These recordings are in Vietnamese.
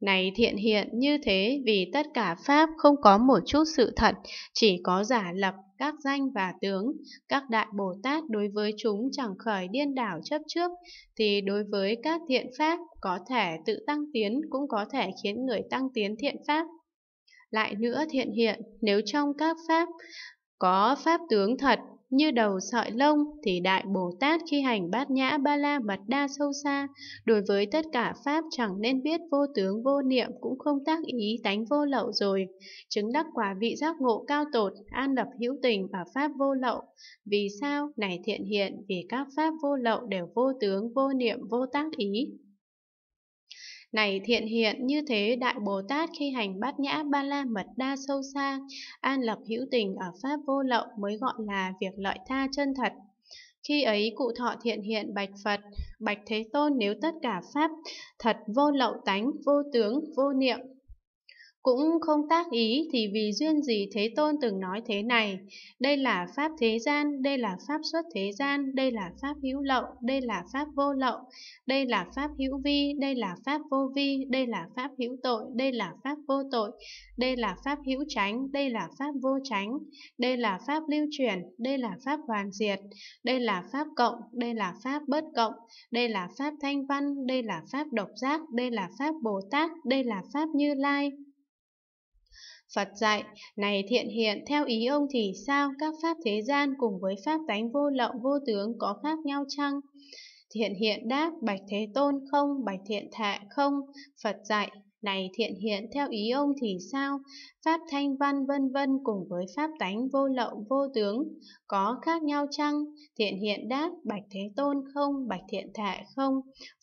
Này thiện hiện như thế vì tất cả Pháp không có một chút sự thật, chỉ có giả lập các danh và tướng. Các đại Bồ Tát đối với chúng chẳng khởi điên đảo chấp trước, thì đối với các thiện Pháp có thể tự tăng tiến cũng có thể khiến người tăng tiến thiện Pháp. Lại nữa thiện hiện, nếu trong các Pháp có Pháp tướng thật như đầu sợi lông thì Đại Bồ Tát khi hành bát nhã ba la mật đa sâu xa, đối với tất cả Pháp chẳng nên biết vô tướng vô niệm cũng không tác ý tánh vô lậu rồi, chứng đắc quả vị giác ngộ cao tột, an lập hữu tình và Pháp vô lậu. Vì sao? Này thiện hiện, vì các Pháp vô lậu đều vô tướng, vô niệm, vô tác ý. Này thiện hiện như thế Đại Bồ Tát khi hành bát nhã ba la mật đa sâu xa, an lập hữu tình ở Pháp vô lậu mới gọi là việc lợi tha chân thật. Khi ấy cụ thọ thiện hiện bạch Phật, bạch Thế Tôn nếu tất cả Pháp thật vô lậu tánh, vô tướng, vô niệm, cũng không tác ý thì vì duyên gì Thế Tôn từng nói thế này, đây là pháp thế gian, đây là pháp xuất thế gian, đây là pháp hữu lậu, đây là pháp vô lậu, đây là pháp hữu vi, đây là pháp vô vi, đây là pháp hữu tội, đây là pháp vô tội, đây là pháp hữu tránh, đây là pháp vô tránh, đây là pháp lưu chuyển, đây là pháp hoàn diệt, đây là pháp cộng, đây là pháp bất cộng, đây là pháp thanh văn, đây là pháp độc giác, đây là pháp Bồ Tát, đây là pháp Như Lai. Phật dạy, này thiện hiện, theo ý ông thì sao, các pháp thế gian cùng với pháp tánh vô lậu vô tướng có khác nhau chăng? Thiện hiện đáp, bạch thế tôn không, bạch thiện thệ không, Phật dạy, này thiện hiện theo ý ông thì sao? Pháp thanh văn vân vân cùng với pháp tánh vô lậu vô tướng, có khác nhau chăng? Thiện hiện đáp, bạch thế tôn không, bạch thiện thệ không?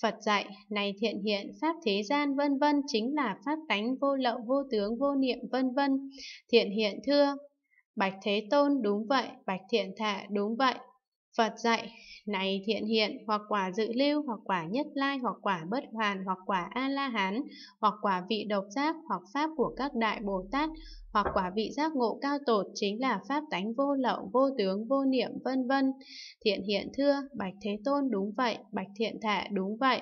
Phật dạy, này thiện hiện, pháp thế gian vân vân chính là pháp tánh vô lậu vô tướng vô niệm vân vân. Thiện hiện thưa, Bạch Thế Tôn đúng vậy, Bạch Thiện Thệ đúng vậy, Phật dạy, này thiện hiện, hoặc quả dự lưu, hoặc quả nhất lai, hoặc quả bất hoàn, hoặc quả A-la-hán, hoặc quả vị độc giác, hoặc pháp của các đại Bồ Tát, hoặc quả vị giác ngộ cao tột chính là pháp tánh vô lậu, vô tướng, vô niệm, vân vân. Thiện hiện thưa, bạch thế tôn đúng vậy, bạch thiện thệ đúng vậy.